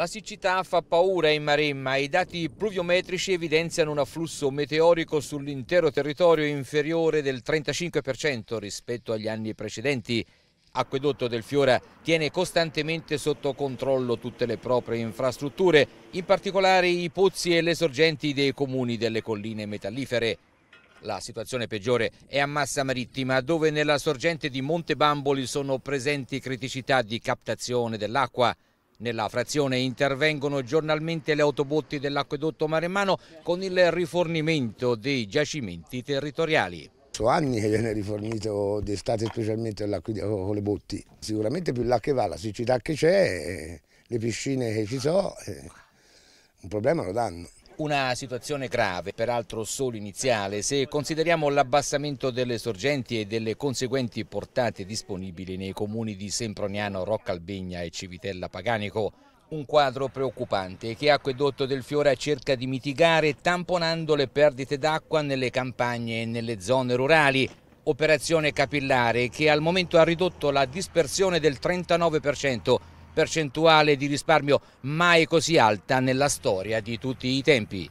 La siccità fa paura in Maremma e i dati pluviometrici evidenziano un afflusso meteorico sull'intero territorio inferiore del 35% rispetto agli anni precedenti. Acquedotto del Fiora tiene costantemente sotto controllo tutte le proprie infrastrutture, in particolare i pozzi e le sorgenti dei comuni delle colline metallifere. La situazione peggiore è a Massa Marittima, dove nella sorgente di Monte Bamboli sono presenti criticità di captazione dell'acqua. Nella frazione intervengono giornalmente le autobotti dell'acquedotto Maremmano con il rifornimento dei giacimenti territoriali. Sono anni che viene rifornito d'estate specialmente eh, con le botti. Sicuramente più là che va, la siccità che c'è, eh, le piscine che ci sono, eh, un problema lo danno. Una situazione grave, peraltro solo iniziale, se consideriamo l'abbassamento delle sorgenti e delle conseguenti portate disponibili nei comuni di Semproniano, Roccalbegna e Civitella Paganico. Un quadro preoccupante che Acquedotto del Fiora cerca di mitigare tamponando le perdite d'acqua nelle campagne e nelle zone rurali. Operazione capillare che al momento ha ridotto la dispersione del 39% percentuale di risparmio mai così alta nella storia di tutti i tempi.